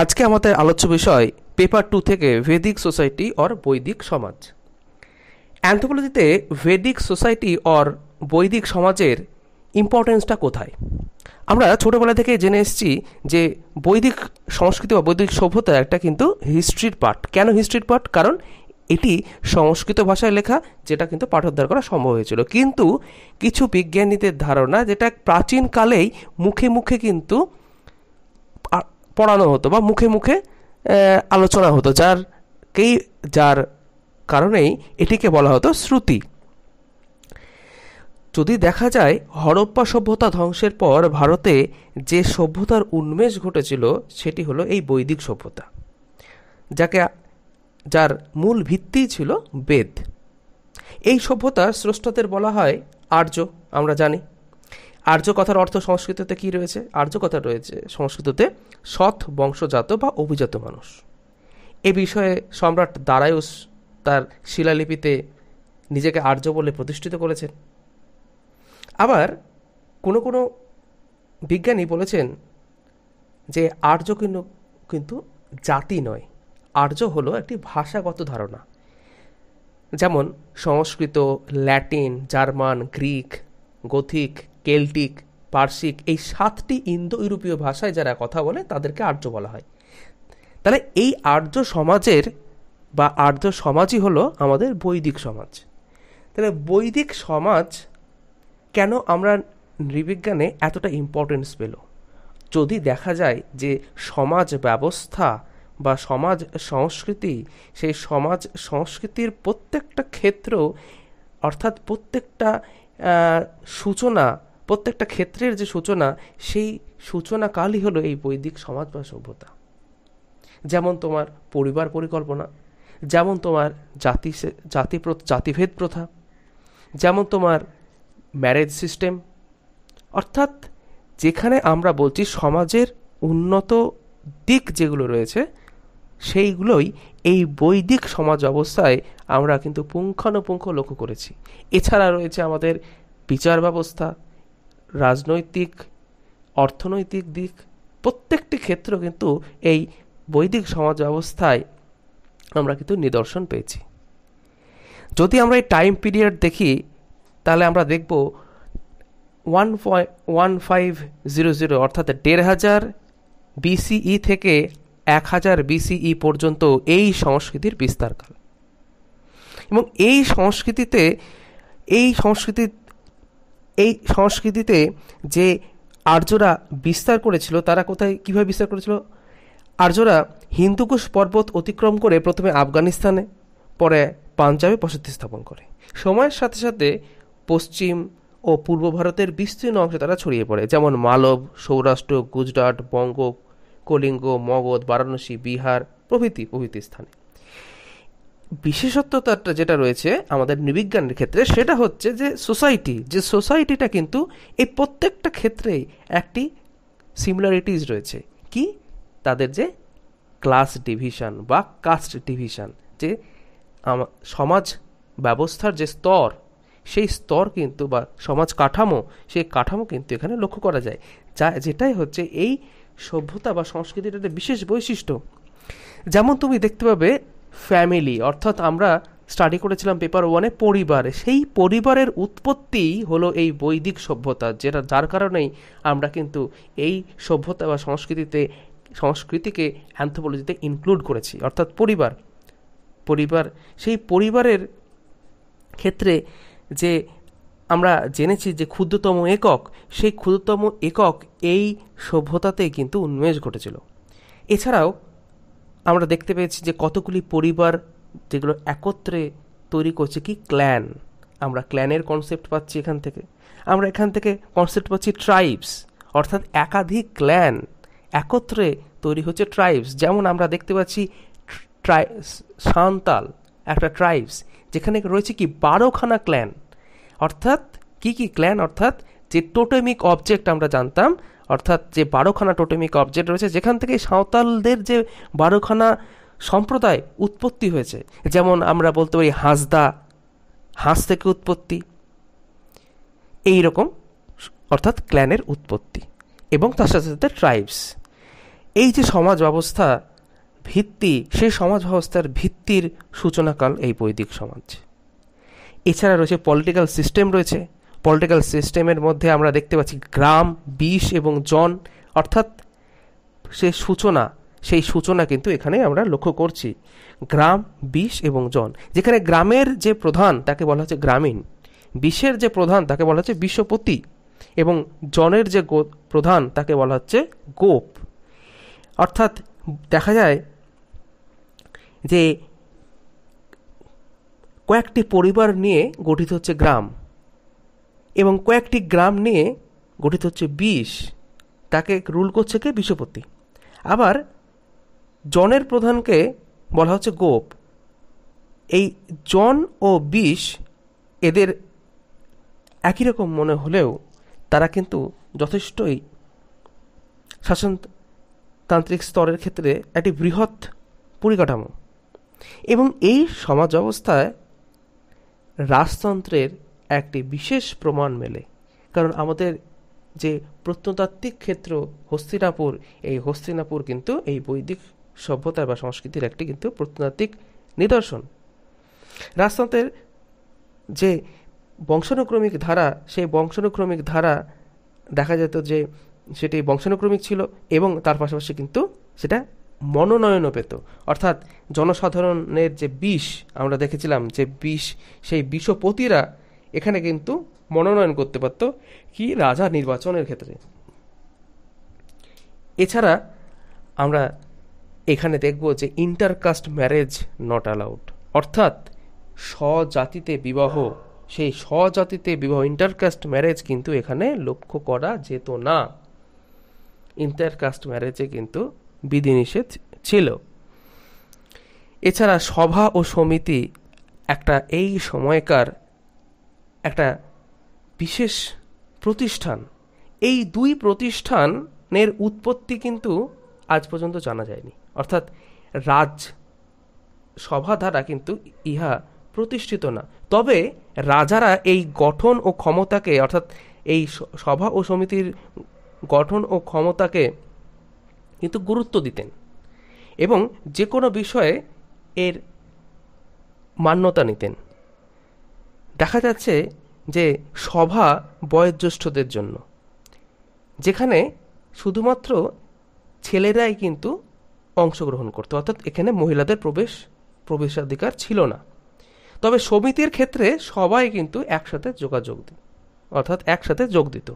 আজকে আমাদের আলোচ্য বিষয় পেপার টু থেকে ভেদিক সোসাইটি অর বৈদিক সমাজ অ্যান্থোপোলজিতে ভেদিক সোসাইটি অর বৈদিক সমাজের ইম্পর্টেন্সটা কোথায় আমরা ছোটোবেলা থেকে জেনে এসেছি যে বৈদিক সংস্কৃতি বা বৈদিক সভ্যতা একটা কিন্তু হিস্ট্রির পার্ট কেন হিস্ট্রির পার্ট কারণ এটি সংস্কৃত ভাষায় লেখা যেটা কিন্তু পাঠোদ্ধার করা সম্ভব হয়েছিল কিন্তু কিছু বিজ্ঞানীদের ধারণা যেটা প্রাচীনকালেই মুখে মুখে কিন্তু পড়ানো হতো বা মুখে মুখে আলোচনা হতো যার কেই যার কারণেই এটিকে বলা হতো শ্রুতি যদি দেখা যায় হরপ্পা সভ্যতা ধ্বংসের পর ভারতে যে সভ্যতার উন্মেষ ঘটেছিল সেটি হলো এই বৈদিক সভ্যতা যাকে যার মূল ভিত্তিই ছিল বেদ এই সভ্যতার স্রষ্টাদের বলা হয় আর্য আমরা জানি আর্য কথার অর্থ সংস্কৃততে কি রয়েছে আর্য কথা রয়েছে সংস্কৃততে সৎ বংশজাত বা অভিজাত মানুষ এ বিষয়ে সম্রাট দারায়ুস তার শিলালিপিতে নিজেকে আর্য বলে প্রতিষ্ঠিত করেছেন আবার কোনো কোনো বিজ্ঞানী বলেছেন যে আর্য কিন্তু কিন্তু জাতি নয় আর্য হলো একটি ভাষাগত ধারণা যেমন Sanskrit Latin German Greek Gothic Celtic Parsik এই সাতটি ইন্দো ইউরোপীয় ভাষায় যারা কথা বলে তাদেরকে আর্য বলা হয় তাহলে এই আর্য সমাজের বা আর্য সমাজই হলো আমাদের বৈদিক সমাজ তাহলে বৈদিক সমাজ কেন আমরা নৃবিজ্ঞানে এতটা ইম্পর্টেন্স পেল যদি দেখা যায় যে সমাজ ব্যবস্থা বা সমাজ সংস্কৃতি সেই সমাজ সংস্কৃতির প্রত্যেকটা ক্ষেত্র অর্থাৎ প্রত্যেকটা সূচনা প্রত্যেকটা ক্ষেত্রের যে সূচনা সেই সূচনাকালই হলো এই বৈদিক সমাজ বা সভ্যতা যেমন তোমার পরিবার পরিকল্পনা যেমন তোমার জাতি জাতি জাতিভেদ প্রথা যেমন তোমার ম্যারেজ সিস্টেম অর্থাৎ যেখানে আমরা বলছি সমাজের উন্নত দিক যেগুলো রয়েছে সেইগুলোই এই বৈদিক সমাজ অবস্থায় আমরা কিন্তু পুঙ্খানুপুঙ্খ লক্ষ্য করেছি এছাড়া রয়েছে আমাদের বিচার ব্যবস্থা রাজনৈতিক অর্থনৈতিক দিক প্রত্যেকটি ক্ষেত্র কিন্তু এই বৈদিক সমাজ ব্যবস্থায় আমরা কিন্তু নিদর্শন পেয়েছি যদি আমরা এই টাইম পিরিয়ড দেখি তাহলে আমরা দেখব one one five zero zero অর্থাৎ দেড় হাজার বিসিই e থেকে এক হাজার বিসিই e পর্যন্ত এই সংস্কৃতির বিস্তারকাল এবং এই সংস্কৃতিতে এই সংস্কৃতির এই সংস্কৃতিতে যে আর্যরা বিস্তার করেছিল তারা কোথায় কীভাবে বিস্তার করেছিল আর্যরা হিন্দুকুশ পর্বত অতিক্রম করে প্রথমে আফগানিস্তানে পরে পাঞ্জাবে বসতি স্থাপন করে সময়ের সাথে সাথে পশ্চিম ও পূর্ব ভারতের বিস্তীর্ণ অংশে তারা ছড়িয়ে পড়ে যেমন মালব সৌরাষ্ট্র গুজরাট বঙ্গ কলিঙ্গ মগধ বারাণসী বিহার প্রভৃতি প্রভৃতি স্থানে বিশেষত্বটা যেটা রয়েছে আমাদের নৃবিজ্ঞানের ক্ষেত্রে সেটা হচ্ছে যে সোসাইটি যে সোসাইটিটা কিন্তু এই প্রত্যেকটা ক্ষেত্রেই একটি সিমিলারিটিস রয়েছে কি তাদের যে ক্লাস ডিভিশন বা কাস্ট ডিভিশন যে সমাজ ব্যবস্থার যে স্তর সেই স্তর কিন্তু বা সমাজ কাঠামো সেই কাঠামো কিন্তু এখানে লক্ষ্য করা যায় যা যেটাই হচ্ছে এই সভ্যতা বা সংস্কৃতিটা বিশেষ বৈশিষ্ট্য যেমন তুমি দেখতে পাবে ফ্যামিলি অর্থাৎ আমরা স্টাডি করেছিলাম পেপার ওয়ানে পরিবারে সেই পরিবারের উৎপত্তি হলো এই বৈদিক সভ্যতা যেটা যার কারণেই আমরা কিন্তু এই সভ্যতা বা সংস্কৃতিতে সংস্কৃতিকে অ্যান্থোপোলজিতে ইনক্লুড করেছি অর্থাৎ পরিবার পরিবার সেই পরিবারের ক্ষেত্রে যে আমরা জেনেছি যে ক্ষুদ্রতম একক সেই ক্ষুদ্রতম একক এই সভ্যতাতেই কিন্তু উন্মেষ ঘটেছিল এছাড়াও আমরা দেখতে পেয়েছি যে কতগুলি পরিবার যেগুলো একত্রে তৈরি করছে কি ক্ল্যান আমরা ক্ল্যানের কনসেপ্ট পাচ্ছি এখান থেকে আমরা এখান থেকে কনসেপ্ট পাচ্ছি ট্রাইবস অর্থাৎ একাধিক ক্ল্যান একত্রে তৈরি হচ্ছে ট্রাইবস যেমন আমরা দেখতে পাচ্ছি ট্রাই সাঁওতাল একটা ট্রাইবস যেখানে রয়েছে কি বারোখানা ক্ল্যান অর্থাৎ কি কি ক্ল্যান অর্থাৎ যে টোটেমিক অবজেক্ট আমরা জানতাম অর্থাৎ যে বারোখানা টোটেমিক অবজেক্ট রয়েছে যেখান থেকে সাঁওতালদের যে বারোখানা সম্প্রদায় উৎপত্তি হয়েছে যেমন আমরা বলতে পারি হাঁসদা হাঁস থেকে উৎপত্তি এই রকম অর্থাৎ ক্ল্যানের উৎপত্তি এবং তার সাথে সাথে ট্রাইবস এই যে সমাজ ব্যবস্থা ভিত্তি সেই সমাজ ব্যবস্থার ভিত্তির সূচনাকাল এই বৈদিক সমাজ এছাড়া রয়েছে পলিটিক্যাল সিস্টেম রয়েছে পলিটিক্যাল সিস্টেমের মধ্যে আমরা দেখতে পাচ্ছি গ্রাম বিষ এবং জন অর্থাৎ সে সূচনা সেই সূচনা কিন্তু এখানে আমরা লক্ষ্য করছি গ্রাম বিষ এবং জন যেখানে গ্রামের যে প্রধান তাকে বলা হচ্ছে গ্রামীণ বিষের যে প্রধান তাকে বলা হচ্ছে বিশ্বপতি এবং জনের যে প্রধান তাকে বলা হচ্ছে গোপ অর্থাৎ দেখা যায় যে কয়েকটি পরিবার নিয়ে গঠিত হচ্ছে গ্রাম এবং কয়েকটি গ্রাম নিয়ে গঠিত হচ্ছে বিশ তাকে রুল করছে কে বিশ্বপতি আবার জনের প্রধানকে বলা হচ্ছে গোপ এই জন ও বিষ এদের একই রকম মনে হলেও তারা কিন্তু যথেষ্টই শাসনতান্ত্রিক স্তরের ক্ষেত্রে একটি বৃহৎ পরিকাঠামো এবং এই সমাজ অবস্থায় রাজতন্ত্রের একটি বিশেষ প্রমাণ মেলে কারণ আমাদের যে প্রত্নতাত্ত্বিক ক্ষেত্র হস্তিনাপুর এই হস্তিনাপুর কিন্তু এই বৈদিক সভ্যতা বা সংস্কৃতির একটি কিন্তু প্রত্নতাত্ত্বিক নিদর্শন রাজতন্ত্রের যে বংশানুক্রমিক ধারা সেই বংশানুক্রমিক ধারা দেখা যেত যে সেটি বংশানুক্রমিক ছিল এবং তার পাশাপাশি কিন্তু সেটা মনোনয়নও পেত অর্থাৎ জনসাধারণের যে বিষ আমরা দেখেছিলাম যে বিষ সেই বিষপতিরা এখানে কিন্তু মনোনয়ন করতে পারত কি রাজা নির্বাচনের ক্ষেত্রে এছাড়া আমরা এখানে দেখব যে ইন্টারকাস্ট ম্যারেজ নট অ্যালাউড অর্থাৎ স্বজাতিতে বিবাহ সেই স্বজাতিতে বিবাহ ইন্টারকাস্ট ম্যারেজ কিন্তু এখানে লক্ষ্য করা যেত না ইন্টারকাস্ট ম্যারেজে কিন্তু বিধিনিষেধ ছিল এছাড়া সভা ও সমিতি একটা এই সময়কার একটা বিশেষ প্রতিষ্ঠান এই দুই প্রতিষ্ঠানের উৎপত্তি কিন্তু আজ পর্যন্ত জানা যায়নি অর্থাৎ রাজ সভা দ্বারা কিন্তু ইহা প্রতিষ্ঠিত না তবে রাজারা এই গঠন ও ক্ষমতাকে অর্থাৎ এই সভা ও সমিতির গঠন ও ক্ষমতাকে কিন্তু গুরুত্ব দিতেন এবং যে কোনো বিষয়ে এর মান্যতা নিতেন দেখা যাচ্ছে যে সভা বয়োজ্যেষ্ঠদের জন্য যেখানে শুধুমাত্র ছেলেরাই কিন্তু অংশগ্রহণ করতো অর্থাৎ এখানে মহিলাদের প্রবেশ প্রবেশাধিকার ছিল না তবে সমিতির ক্ষেত্রে সবাই কিন্তু একসাথে যোগাযোগ দিত অর্থাৎ একসাথে যোগ দিত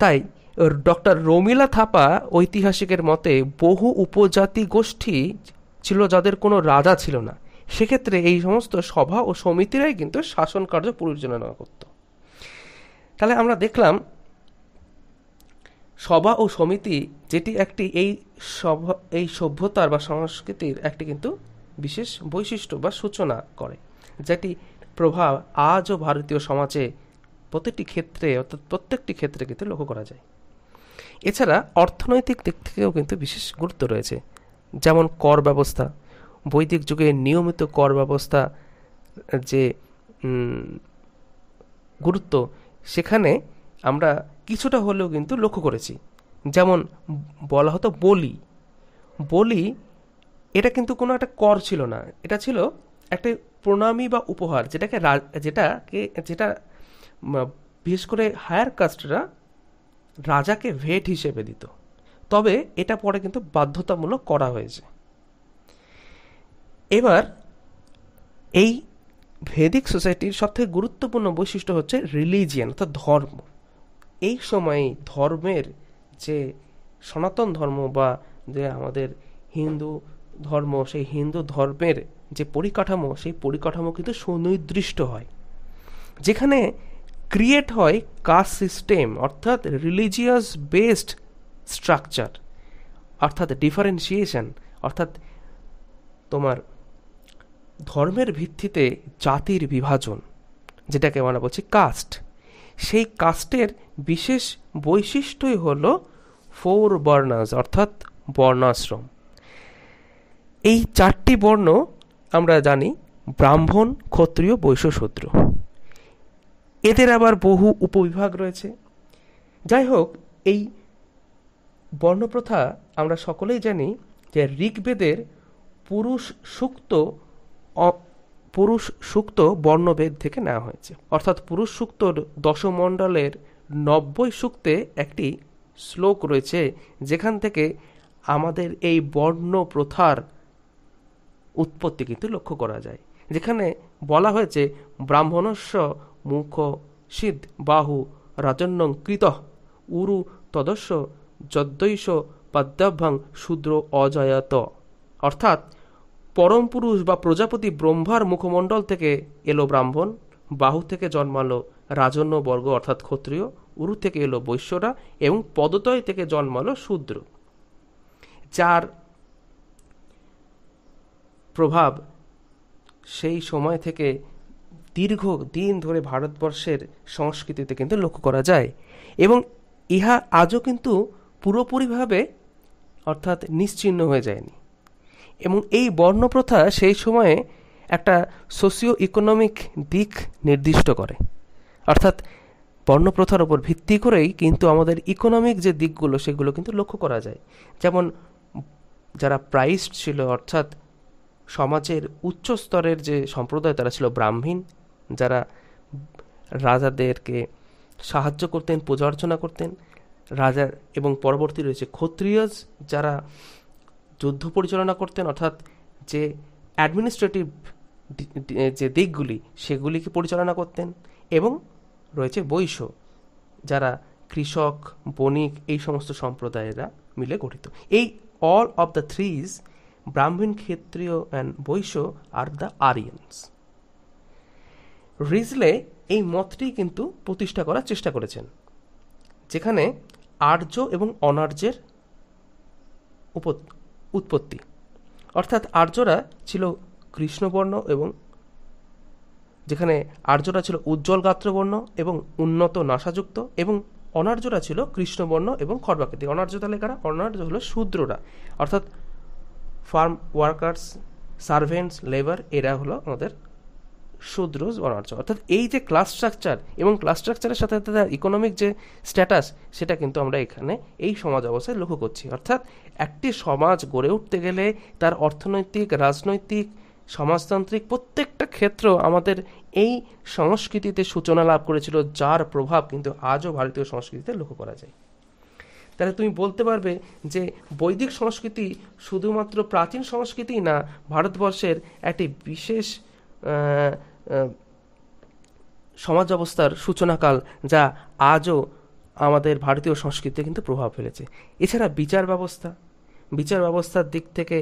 তাই ডক্টর রমিলা থাপা ঐতিহাসিকের মতে বহু উপজাতি গোষ্ঠী ছিল যাদের কোনো রাজা ছিল না সেক্ষেত্রে এই সমস্ত সভা ও সমিতিরাই কিন্তু শাসন কার্য পরিচালনা করত তাহলে আমরা দেখলাম সভা ও সমিতি যেটি একটি এই সভা এই সভ্যতার বা সংস্কৃতির একটি কিন্তু বিশেষ বৈশিষ্ট্য বা সূচনা করে যেটি প্রভাব আজও ভারতীয় সমাজে প্রতিটি ক্ষেত্রে অর্থাৎ প্রত্যেকটি ক্ষেত্রে কিন্তু লক্ষ্য করা যায় এছাড়া অর্থনৈতিক দিক থেকেও কিন্তু বিশেষ গুরুত্ব রয়েছে যেমন কর ব্যবস্থা বৈদিক যুগে নিয়মিত কর ব্যবস্থা যে গুরুত্ব সেখানে আমরা কিছুটা হলেও কিন্তু লক্ষ্য করেছি যেমন বলা হতো বলি বলি এটা কিন্তু কোনো একটা কর ছিল না এটা ছিল একটা প্রণামী বা উপহার যেটাকে যেটাকে যেটা বিশেষ করে হায়ার কাস্টরা রাজাকে ভেট হিসেবে দিত তবে এটা পরে কিন্তু বাধ্যতামূলক করা হয়েছে এবার এই ভেদিক সোসাইটির সবথেকে গুরুত্বপূর্ণ বৈশিষ্ট্য হচ্ছে রিলিজিয়ান অর্থাৎ ধর্ম এই সময়ে ধর্মের যে সনাতন ধর্ম বা যে আমাদের হিন্দু ধর্ম সেই হিন্দু ধর্মের যে পরিকাঠামো সেই পরিকাঠামো কিন্তু সুনির্দিষ্ট হয় যেখানে ক্রিয়েট হয় কাস্ট সিস্টেম অর্থাৎ রিলিজিয়াস বেসড স্ট্রাকচার অর্থাৎ ডিফারেন্সিয়েশন অর্থাৎ তোমার ধর্মের ভিত্তিতে জাতির বিভাজন যেটাকে আমরা বলছি কাস্ট সেই কাস্টের বিশেষ বৈশিষ্ট্যই হল ফোর বর্ণাস অর্থাৎ বর্ণাশ্রম এই চারটি বর্ণ আমরা জানি ব্রাহ্মণ ক্ষত্রিয় বৈশ্য শূদ্র এদের আবার বহু উপবিভাগ রয়েছে যাই হোক এই বর্ণপ্রথা আমরা সকলেই জানি যে ঋগ্বেদের পুরুষ সুক্ত পুরুষ সুক্ত বর্ণভেদ থেকে নেওয়া হয়েছে অর্থাৎ পুরুষ সুক্তর দশমণ্ডলের নব্বই সুক্তে একটি শ্লোক রয়েছে যেখান থেকে আমাদের এই বর্ণ প্রথার উৎপত্তি কিন্তু লক্ষ্য করা যায় যেখানে বলা হয়েছে ব্রাহ্মণস্য মুখ সিদ্ধ বাহু রাজন্যং কৃত উরু তদস্য যদ্দৈশ পাদ্যাভ্যাং শূদ্র অজয়ত অর্থাৎ পরম পুরুষ বা প্রজাপতি ব্রহ্মার মুখমণ্ডল থেকে এলো ব্রাহ্মণ বাহু থেকে জন্মালো রাজন্য বর্গ অর্থাৎ ক্ষত্রিয় উরু থেকে এলো বৈশ্যরা এবং পদতয় থেকে জন্মালো শূদ্র যার প্রভাব সেই সময় থেকে দীর্ঘ দিন ধরে ভারতবর্ষের সংস্কৃতিতে কিন্তু লক্ষ্য করা যায় এবং ইহা আজও কিন্তু পুরোপুরিভাবে অর্থাৎ নিশ্চিহ্ন হয়ে যায়নি এবং এই বর্ণপ্রথা সেই সময়ে একটা সোশিও ইকোনমিক দিক নির্দিষ্ট করে অর্থাৎ বর্ণপ্রথার ওপর ভিত্তি করেই কিন্তু আমাদের ইকোনমিক যে দিকগুলো সেগুলো কিন্তু লক্ষ্য করা যায় যেমন যারা প্রাইসড ছিল অর্থাৎ সমাজের উচ্চ স্তরের যে সম্প্রদায় তারা ছিল ব্রাহ্মীণ যারা রাজাদেরকে সাহায্য করতেন পূজা অর্চনা করতেন রাজার এবং পরবর্তী রয়েছে ক্ষত্রিয়জ যারা যুদ্ধ পরিচালনা করতেন অর্থাৎ যে অ্যাডমিনিস্ট্রেটিভ যে দিকগুলি সেগুলিকে পরিচালনা করতেন এবং রয়েছে বৈশ্য যারা কৃষক বণিক এই সমস্ত সম্প্রদায়েরা মিলে গঠিত এই all of the threes Brahmin Kshatriya and Vaishya are the Aryans Risley এই মতটি কিন্তু প্রতিষ্ঠা করার চেষ্টা করেছেন যেখানে আর্য এবং অনার্যের উৎপত্তি অর্থাৎ আর্যরা ছিল কৃষ্ণবর্ণ এবং যেখানে আর্যরা ছিল উজ্জ্বল গাত্রবর্ণ এবং উন্নত নাসাযুক্ত এবং অনার্যরা ছিল কৃষ্ণবর্ণ এবং খরবাকৃতি অনার্য তাহলে কারা অনার্য হলো শূদ্ররা অর্থাৎ ফার্ম ওয়ার্কার্স সার্ভেন্টস লেবার এরা হলো আমাদের শূদ্রস বর্ণার্য অর্থাৎ এই যে ক্লাস স্ট্রাকচার এবং ক্লাস স্ট্রাকচারের সাথে সাথে তার ইকোনমিক যে স্ট্যাটাস সেটা কিন্তু আমরা এখানে এই সমাজ অবস্থায় লক্ষ্য করছি অর্থাৎ একটি সমাজ গড়ে উঠতে গেলে তার অর্থনৈতিক রাজনৈতিক সমাজতান্ত্রিক প্রত্যেকটা ক্ষেত্র আমাদের এই সংস্কৃতিতে সূচনা লাভ করেছিল যার প্রভাব কিন্তু আজও ভারতীয় সংস্কৃতিতে লক্ষ্য করা যায় তাহলে তুমি বলতে পারবে যে বৈদিক সংস্কৃতি শুধুমাত্র প্রাচীন সংস্কৃতি না ভারতবর্ষের একটি বিশেষ সমাজ অবস্থার সূচনাকাল যা আজও আমাদের ভারতীয় সংস্কৃতিতে কিন্তু প্রভাব ফেলেছে এছাড়া বিচার ব্যবস্থা বিচার ব্যবস্থার দিক থেকে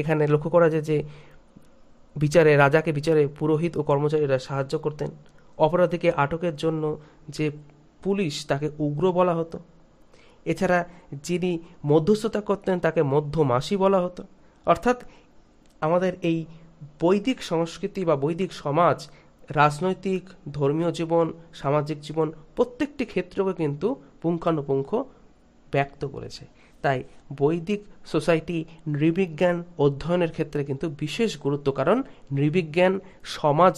এখানে লক্ষ্য করা যায় যে বিচারে রাজাকে বিচারে পুরোহিত ও কর্মচারীরা সাহায্য করতেন অপরাধীকে আটকের জন্য যে পুলিশ তাকে উগ্র বলা হতো এছাড়া যিনি মধ্যস্থতা করতেন তাকে মধ্যমাসি বলা হতো অর্থাৎ আমাদের এই বৈদিক সংস্কৃতি বা বৈদিক সমাজ রাজনৈতিক ধর্মীয় জীবন সামাজিক জীবন প্রত্যেকটি ক্ষেত্রকে কিন্তু পুঙ্খানুপুঙ্খ ব্যক্ত করেছে তাই বৈদিক সোসাইটি নৃবিজ্ঞান অধ্যয়নের ক্ষেত্রে কিন্তু বিশেষ গুরুত্ব কারণ নৃবিজ্ঞান সমাজ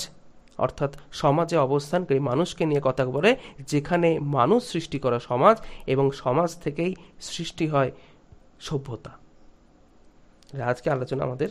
অর্থাৎ সমাজে অবস্থানকারী মানুষকে নিয়ে কথা বলে যেখানে মানুষ সৃষ্টি করা সমাজ এবং সমাজ থেকেই সৃষ্টি হয় সভ্যতা আজকে আলোচনা আমাদের